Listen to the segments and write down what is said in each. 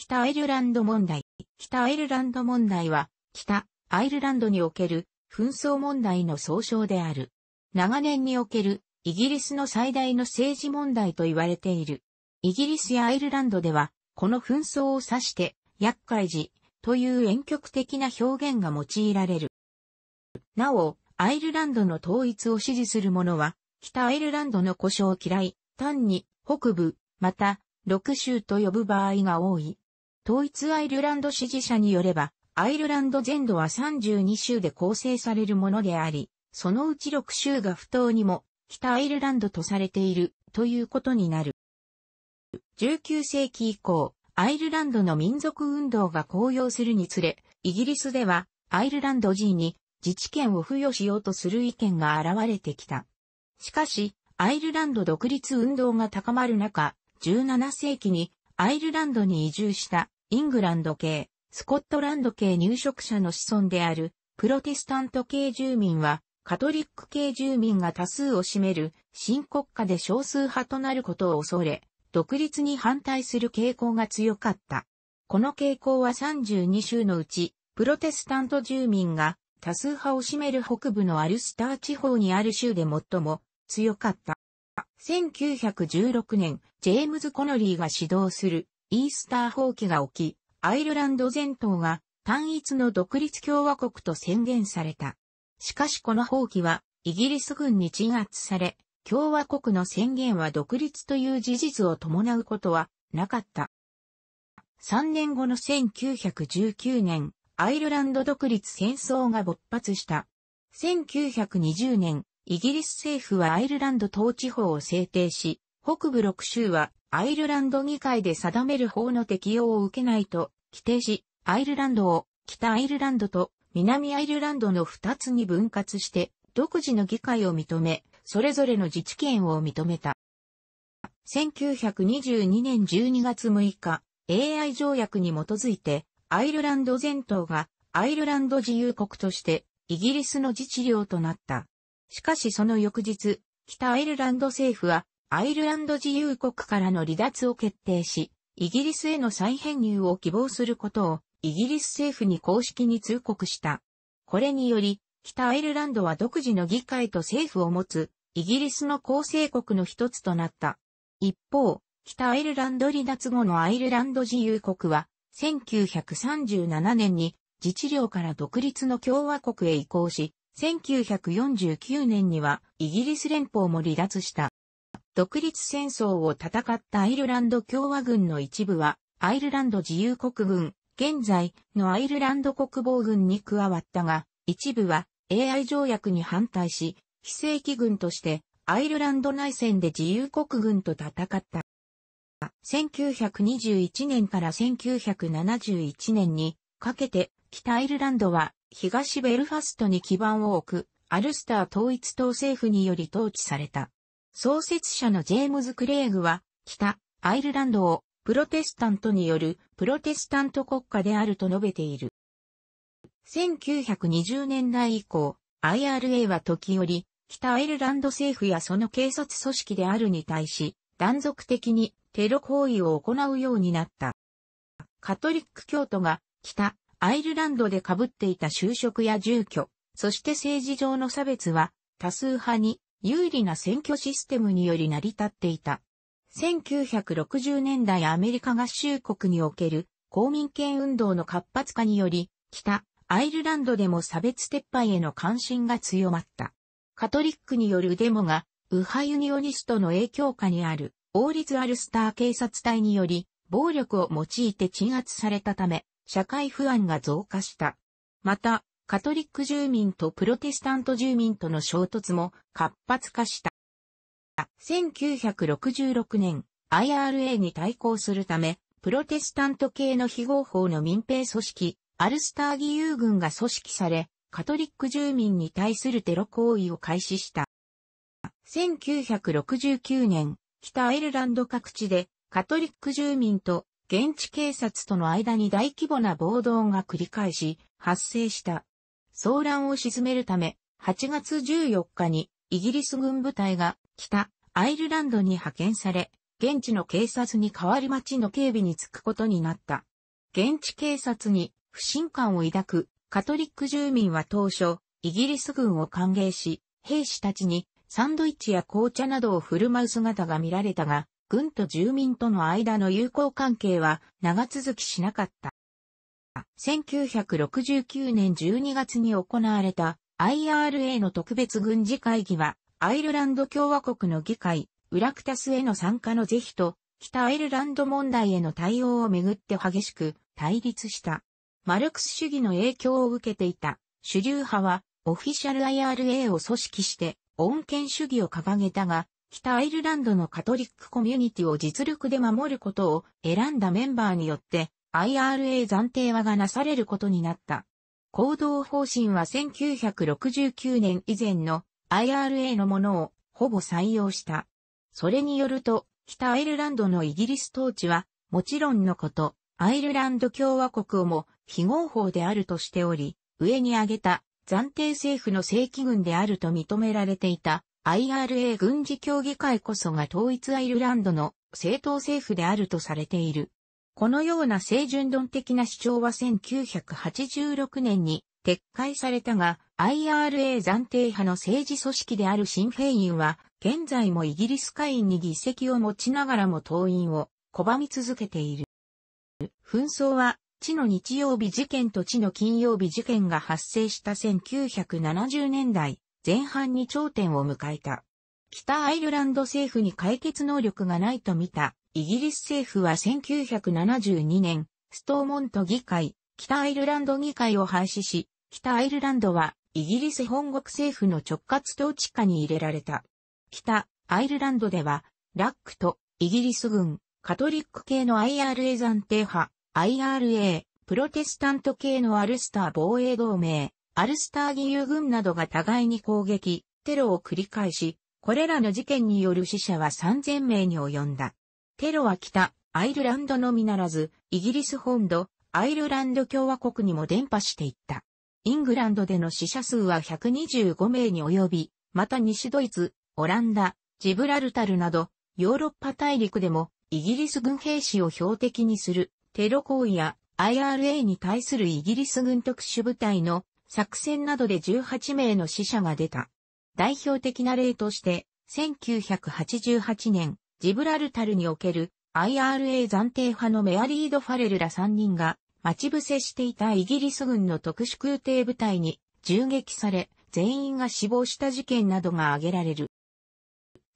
北アイルランド問題。北アイルランド問題は、北アイルランドにおける紛争問題の総称である。長年におけるイギリスの最大の政治問題と言われている。イギリスやアイルランドでは、この紛争を指して、厄介時という婉曲的な表現が用いられる。なお、アイルランドの統一を支持する者は、北アイルランドの故障を嫌い、単に北部、また、6州と呼ぶ場合が多い。統一アイルランド支持者によれば、アイルランド全土は32州で構成されるものであり、そのうち6州が不当にも北アイルランドとされているということになる。19世紀以降、アイルランドの民族運動が高揚するにつれ、イギリスではアイルランド人に自治権を付与しようとする意見が現れてきた。しかし、アイルランド独立運動が高まる中、17世紀にアイルランドに移住したイングランド系、スコットランド系入植者の子孫である、プロテスタント系住民は、カトリック系住民が多数を占める新国家で少数派となることを恐れ、独立に反対する傾向が強かった。この傾向は32州のうち、プロテスタント住民が多数派を占める北部のアルスター地方にある州で最も強かった。1916年、ジェームズ・コノリーが指導するイースター放棄が起き、アイルランド全島が単一の独立共和国と宣言された。しかしこの放棄はイギリス軍に鎮圧され、共和国の宣言は独立という事実を伴うことはなかった。3年後の1919年、アイルランド独立戦争が勃発した。1920年、イギリス政府はアイルランド統治法を制定し、北部6州はアイルランド議会で定める法の適用を受けないと規定し、アイルランドを北アイルランドと南アイルランドの二つに分割して独自の議会を認め、それぞれの自治権を認めた。1922年12月6日、AI 条約に基づいて、アイルランド全島がアイルランド自由国としてイギリスの自治領となった。しかしその翌日、北アイルランド政府はアイルランド自由国からの離脱を決定し、イギリスへの再編入を希望することをイギリス政府に公式に通告した。これにより、北アイルランドは独自の議会と政府を持つイギリスの構成国の一つとなった。一方、北アイルランド離脱後のアイルランド自由国は、1937年に自治領から独立の共和国へ移行し、1949年にはイギリス連邦も離脱した。独立戦争を戦ったアイルランド共和軍の一部は、アイルランド自由国軍、現在のアイルランド国防軍に加わったが、一部は AI 条約に反対し、非正規軍としてアイルランド内戦で自由国軍と戦った。1921年から1971年にかけて北アイルランドは東ベルファストに基盤を置くアルスター統一党政府により統治された。創設者のジェームズ・クレーグは、北、アイルランドをプロテスタントによるプロテスタント国家であると述べている。1920年代以降、IRA は時折、北アイルランド政府やその警察組織であるに対し、断続的にテロ行為を行うようになった。カトリック教徒が北アイルランドで被っていた就職や住居、そして政治上の差別は多数派に有利な選挙システムにより成り立っていた。1960年代アメリカ合衆国における公民権運動の活発化により、北アイルランドでも差別撤廃への関心が強まった。カトリックによるデモが、ウハユニオニストの影響下にある王立アルスター警察隊により、暴力を用いて鎮圧されたため、社会不安が増加した。また、カトリック住民とプロテスタント住民との衝突も活発化した。1966年、IRA に対抗するため、プロテスタント系の非合法の民兵組織、アルスター義勇軍が組織され、カトリック住民に対するテロ行為を開始した。1969年、北アイルランド各地でカトリック住民と現地警察との間に大規模な暴動が繰り返し発生した。騒乱を鎮めるため、8月14日にイギリス軍部隊が北アイルランドに派遣され、現地の警察に代わり町の警備に就くことになった。現地警察に不信感を抱くカトリック住民は当初、イギリス軍を歓迎し、兵士たちにサンドイッチや紅茶などを振る舞う姿が見られたが、軍と住民との間の友好関係は長続きしなかった。1969年12月に行われた IRA の特別軍事会議は、アイルランド共和国の議会、ウラクタスへの参加の是非と、北アイルランド問題への対応をめぐって激しく対立した。マルクス主義の影響を受けていた主流派は、オフィシャル IRA を組織して、恩恵主義を掲げたが、北アイルランドのカトリックコミュニティを実力で守ることを選んだメンバーによって IRA 暫定話がなされることになった。行動方針は1969年以前の IRA のものをほぼ採用した。それによると、北アイルランドのイギリス統治は、もちろんのこと、アイルランド共和国をも非合法であるとしており、上に挙げた暫定政府の正規軍であると認められていた IRA 軍事協議会こそが統一アイルランドの政党政府であるとされている。このような清純論的な主張は1986年に撤回されたが、IRA 暫定派の政治組織であるシンフェインは、現在もイギリス下院に議席を持ちながらも党員を拒み続けている。紛争は、地の日曜日事件と地の金曜日事件が発生した1970年代前半に頂点を迎えた。北アイルランド政府に解決能力がないと見たイギリス政府は1972年、ストーモント議会、北アイルランド議会を廃止し、北アイルランドはイギリス本国政府の直轄統治下に入れられた。北アイルランドでは、ラックとイギリス軍、カトリック系の IRA 暫定派、IRA、プロテスタント系のアルスター防衛同盟、アルスター義勇軍などが互いに攻撃、テロを繰り返し、これらの事件による死者は3000名に及んだ。テロは北、アイルランドのみならず、イギリス本土、アイルランド共和国にも伝播していった。イングランドでの死者数は125名に及び、また西ドイツ、オランダ、ジブラルタルなど、ヨーロッパ大陸でも、イギリス軍兵士を標的にする、テロ行為や IRA に対するイギリス軍特殊部隊の作戦などで18名の死者が出た。代表的な例として、1988年、ジブラルタルにおける IRA 暫定派のメアリード・ファレルら3人が待ち伏せしていたイギリス軍の特殊空挺部隊に銃撃され全員が死亡した事件などが挙げられる。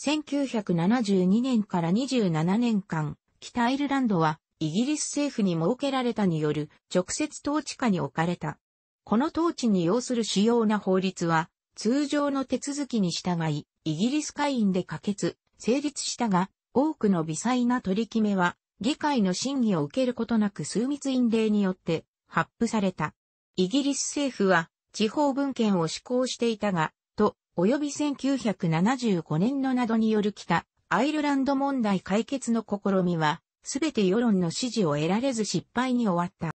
1972年から27年間、北アイルランドはイギリス政府に設けられたによる直接統治下に置かれた。この統治に要する主要な法律は、通常の手続きに従い、イギリス会員で可決、成立したが、多くの微細な取り決めは、議会の審議を受けることなく枢密院令によって発布された。イギリス政府は地方文献を施行していたが、と、及び1975年のなどによる北アイルランド問題解決の試みは、すべて世論の支持を得られず失敗に終わった。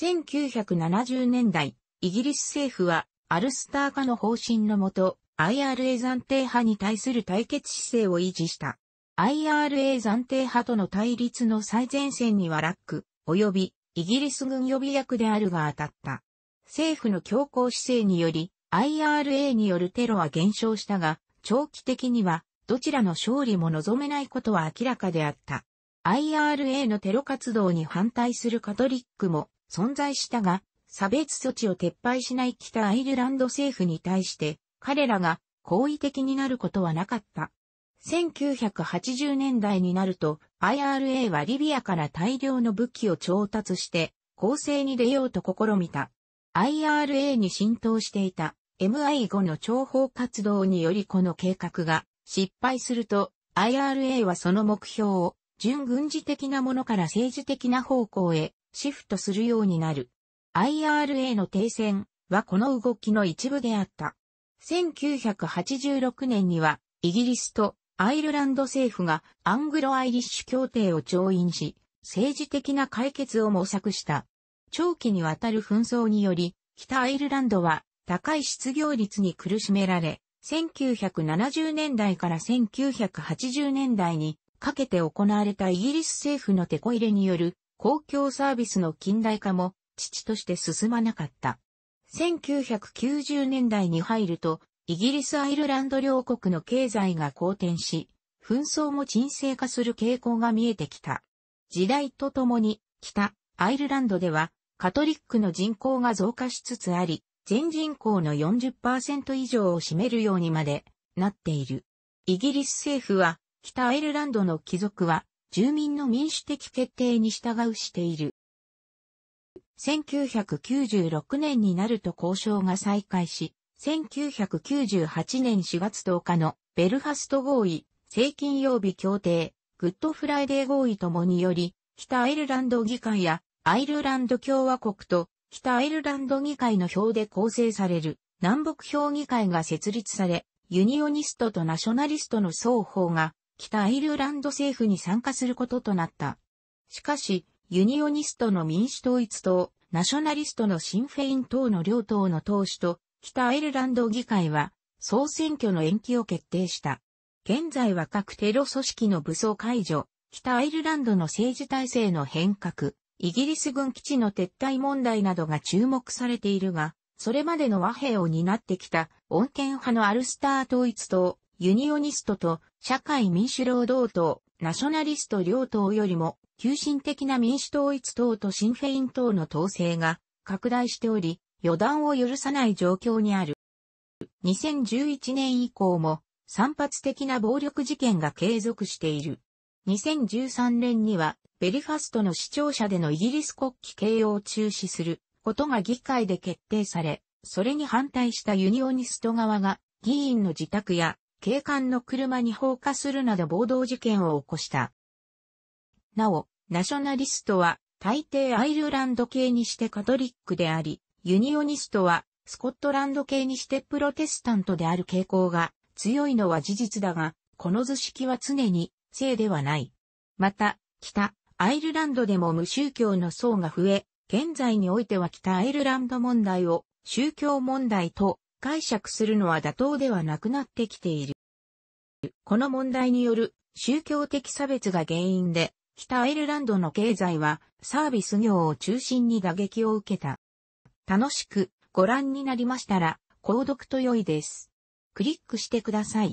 1970年代、イギリス政府はアルスター化の方針のもと、IRA 暫定派に対する対決姿勢を維持した。IRA 暫定派との対立の最前線にはラック、及びイギリス軍予備役であるが当たった。政府の強硬姿勢により、IRA によるテロは減少したが、長期的にはどちらの勝利も望めないことは明らかであった。IRA のテロ活動に反対するカトリックも存在したが、差別措置を撤廃しない北アイルランド政府に対して、彼らが好意的になることはなかった。1980年代になると IRA はリビアから大量の武器を調達して攻勢に出ようと試みた。IRA に浸透していた MI5 の諜報活動によりこの計画が失敗すると IRA はその目標を準軍事的なものから政治的な方向へシフトするようになる。IRA の停戦はこの動きの一部であった。1986年には、イギリスとアイルランド政府がアングロアイリッシュ協定を調印し、政治的な解決を模索した。長期にわたる紛争により、北アイルランドは高い失業率に苦しめられ、1970年代から1980年代にかけて行われたイギリス政府の手こ入れによる公共サービスの近代化も父として進まなかった。1990年代に入ると、イギリス・アイルランド両国の経済が好転し、紛争も沈静化する傾向が見えてきた。時代とともに、北、アイルランドでは、カトリックの人口が増加しつつあり、全人口の40%以上を占めるようにまでなっている。イギリス政府は、北アイルランドの貴族は、住民の民主的決定に従うしている。1996年になると交渉が再開し、1998年4月10日のベルファスト合意、正金曜日協定、グッドフライデー合意ともにより、北アイルランド議会やアイルランド共和国と北アイルランド議会の票で構成される南北評議会が設立され、ユニオニストとナショナリストの双方が北アイルランド政府に参加することとなった。しかし、ユニオニストの民主統一党、ナショナリストのシンフェイン党の両党の党首と、北アイルランド議会は、総選挙の延期を決定した。現在は各テロ組織の武装解除、北アイルランドの政治体制の変革、イギリス軍基地の撤退問題などが注目されているが、それまでの和平を担ってきた、穏健派のアルスター統一党、ユニオニストと、社会民主労働党、ナショナリスト両党よりも、急進的な民主統一党とシンフェイン党の統制が拡大しており、予断を許さない状況にある。2011年以降も散発的な暴力事件が継続している。2013年にはベリファストの市庁舎でのイギリス国旗掲揚を中止することが議会で決定され、それに反対したユニオニスト側が議員の自宅や警官の車に放火するなど暴動事件を起こした。なお、ナショナリストは大抵アイルランド系にしてカトリックであり、ユニオニストはスコットランド系にしてプロテスタントである傾向が強いのは事実だが、この図式は常に正ではない。また、北、アイルランドでも無宗教の層が増え、現在においては北アイルランド問題を宗教問題と解釈するのは妥当ではなくなってきている。この問題による宗教的差別が原因で、北アイルランドの経済はサービス業を中心に打撃を受けた。楽しくご覧になりましたら、購読と良いです。クリックしてください。